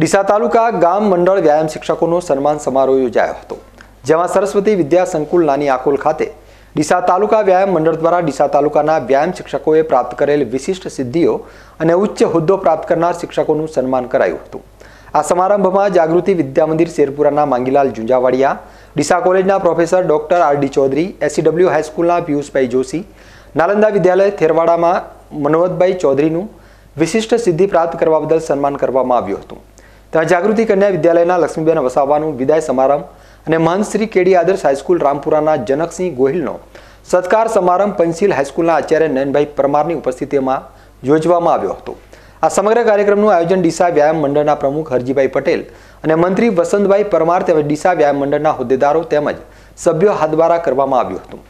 ડીસા તાલુકા ગામ મંડળ વ્યાયામ શિક્ષકોનો સન્માન સમારોહ યોજાયો હતો જેમાં સરસ્વતી વિદ્યા સંકુલ નાની આકોલ ખાતે ડીસા તાલુકા વ્યાયામ મંડળ દ્વારા ડીસા તાલુકાના વ્યાયામ શિક્ષકોએ પ્રાપ્ત કરેલ વિશિષ્ટ સિદ્ધિઓ અને ઉચ્ચ હોદ્દો પ્રાપ્ત કરનાર શિક્ષકોનું સન્માન કરાયું હતું આ સમારંભમાં જાગૃતિ વિદ્યામંદિર શેરપુરાના માંગીલાલ જુંજાવાડિયા ડીસા કોલેજના professor doctor R D Chaudhary SCW હાઈસ્કૂલના પિયુષભાઈ જોશી નાલંદા વિદ્યાલય થેરવાડામાં મનોવતભાઈ ચૌધરીનું વિશિષ્ટ સિદ્ધિ પ્રાપ્ત કરવા બદલ સન્માન કરવામાં આવ્યું હતું ત્યાં જાગૃતિ કન્યા વિદ્યાલયના લક્ષ્મીબેન વસાવાનું વિદાય સમારંભ અને મહંત કેડી આદર્શ હાઈસ્કૂલ રામપુરાના જનકસિંહ ગોહિલનો સત્કાર સમારંભ પંચીલ હાઈસ્કૂલના આચાર્ય નયનભાઈ પરમારની ઉપસ્થિતિમાં યોજવામાં આવ્યો હતો આ સમગ્ર કાર્યક્રમનું આયોજન ડીસા વ્યાયામ મંડળના પ્રમુખ હરજીભાઈ પટેલ અને મંત્રી વસંતભાઈ પરમાર તેમજ ડીસા વ્યાયામ મંડળના હોદ્દેદારો તેમજ સભ્યો હાથ દ્વારા કરવામાં આવ્યું હતું